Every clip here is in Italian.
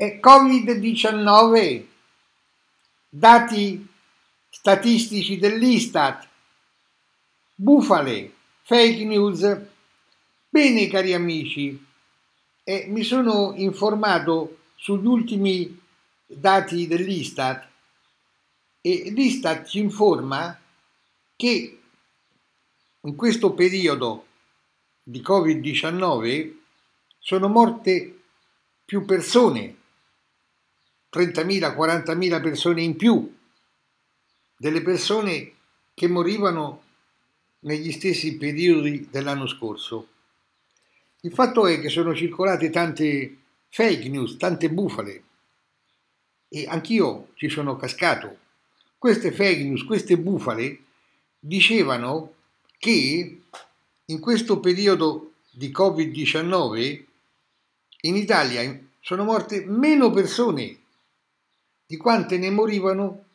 e Covid-19, dati statistici dell'Istat, bufale, fake news. Bene cari amici, eh, mi sono informato sugli ultimi dati dell'Istat e l'Istat ci informa che in questo periodo di Covid-19 sono morte più persone 30.000, 40.000 persone in più, delle persone che morivano negli stessi periodi dell'anno scorso. Il fatto è che sono circolate tante fake news, tante bufale e anch'io ci sono cascato. Queste fake news, queste bufale dicevano che in questo periodo di Covid-19 in Italia sono morte meno persone di quante ne morivano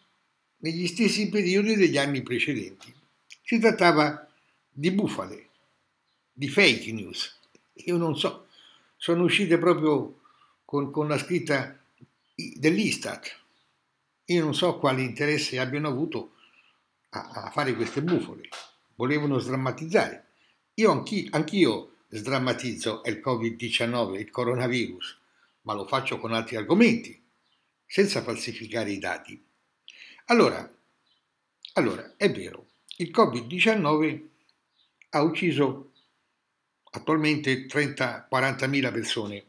negli stessi periodi degli anni precedenti. Si trattava di bufale, di fake news. Io non so, sono uscite proprio con, con la scritta dell'Istat. Io non so quale interesse abbiano avuto a, a fare queste bufale. Volevano sdrammatizzare. Io anch'io, anch'io sdrammatizzo il Covid-19, il coronavirus, ma lo faccio con altri argomenti senza falsificare i dati. Allora, allora è vero, il Covid-19 ha ucciso attualmente 30-40 persone.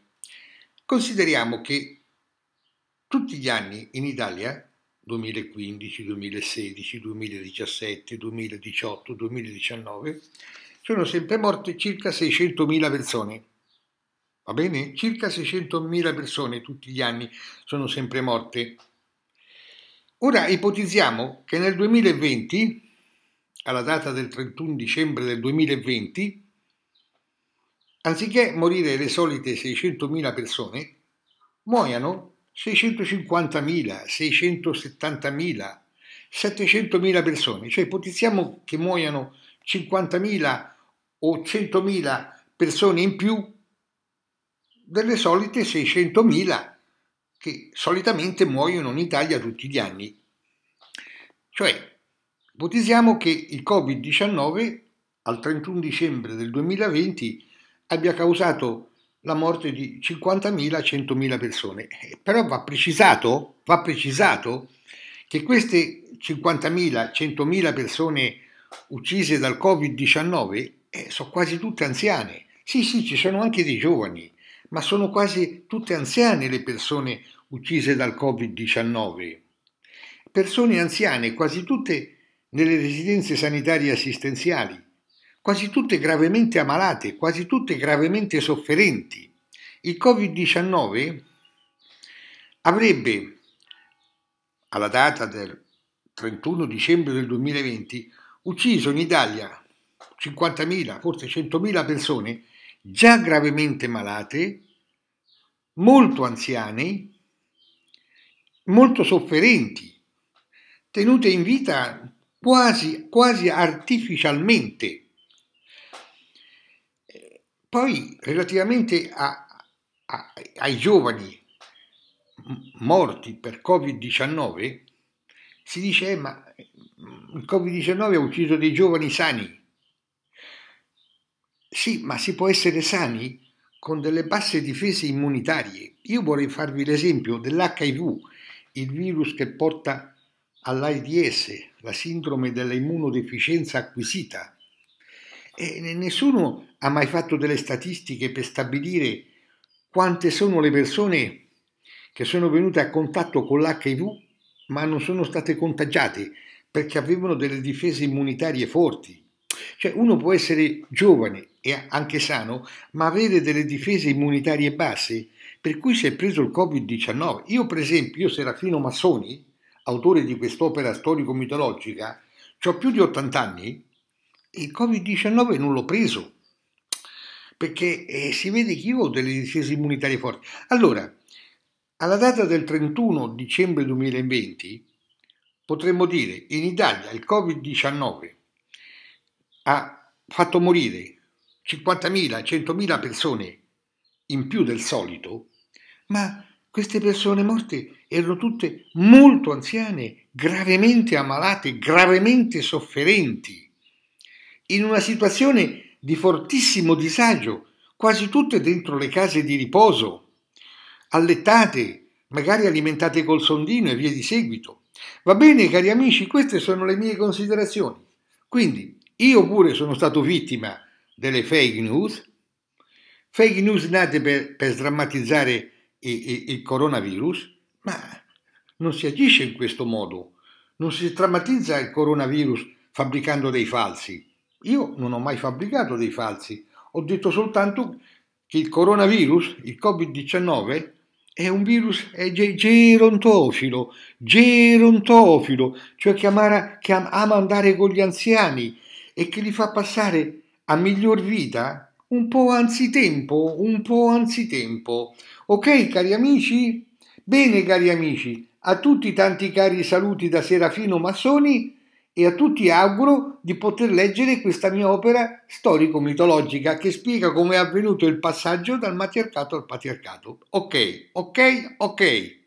Consideriamo che tutti gli anni in Italia, 2015, 2016, 2017, 2018, 2019, sono sempre morte circa 600.000 persone Va bene? Circa 600.000 persone tutti gli anni sono sempre morte. Ora ipotizziamo che nel 2020, alla data del 31 dicembre del 2020, anziché morire le solite 600.000 persone, muoiano 650.000, 670.000, 700.000 persone, cioè ipotizziamo che muoiano 50.000 o 100.000 persone in più delle solite 600.000 che solitamente muoiono in Italia tutti gli anni. Cioè, ipotizziamo che il Covid-19 al 31 dicembre del 2020 abbia causato la morte di 50.000-100.000 persone. Eh, però va precisato, va precisato che queste 50.000-100.000 persone uccise dal Covid-19 eh, sono quasi tutte anziane. Sì, sì, ci sono anche dei giovani, ma sono quasi tutte anziane le persone uccise dal Covid-19. Persone anziane, quasi tutte nelle residenze sanitarie assistenziali, quasi tutte gravemente ammalate, quasi tutte gravemente sofferenti. Il Covid-19 avrebbe, alla data del 31 dicembre del 2020, ucciso in Italia 50.000, forse 100.000 persone già gravemente malate, molto anziane, molto sofferenti, tenute in vita quasi, quasi artificialmente. Poi relativamente a, a, ai giovani morti per Covid-19, si dice eh, ma il Covid-19 ha ucciso dei giovani sani. Sì, ma si può essere sani con delle basse difese immunitarie. Io vorrei farvi l'esempio dell'HIV, il virus che porta all'AIDS, la sindrome dell'immunodeficienza acquisita. E nessuno ha mai fatto delle statistiche per stabilire quante sono le persone che sono venute a contatto con l'HIV ma non sono state contagiate perché avevano delle difese immunitarie forti. Cioè uno può essere giovane e anche sano, ma avere delle difese immunitarie basse, per cui si è preso il Covid-19. Io per esempio, io Serafino Massoni, autore di quest'opera storico-mitologica, ho più di 80 anni e il Covid-19 non l'ho preso, perché eh, si vede che io ho delle difese immunitarie forti. Allora, alla data del 31 dicembre 2020, potremmo dire in Italia il Covid-19 ha fatto morire 50.000, 100.000 persone in più del solito, ma queste persone morte erano tutte molto anziane, gravemente ammalate, gravemente sofferenti, in una situazione di fortissimo disagio, quasi tutte dentro le case di riposo, allettate, magari alimentate col sondino e via di seguito. Va bene, cari amici, queste sono le mie considerazioni. Quindi, io pure sono stato vittima delle fake news, fake news nate per, per drammatizzare il, il, il coronavirus, ma non si agisce in questo modo, non si drammatizza il coronavirus fabbricando dei falsi. Io non ho mai fabbricato dei falsi, ho detto soltanto che il coronavirus, il Covid-19, è un virus è gerontofilo, gerontofilo, cioè che ama, che ama andare con gli anziani, e che li fa passare a miglior vita un po' anzitempo, un po' anzitempo. Ok, cari amici? Bene, cari amici, a tutti tanti cari saluti da Serafino Massoni e a tutti auguro di poter leggere questa mia opera storico-mitologica che spiega come è avvenuto il passaggio dal matriarcato al patriarcato. Ok, ok, ok.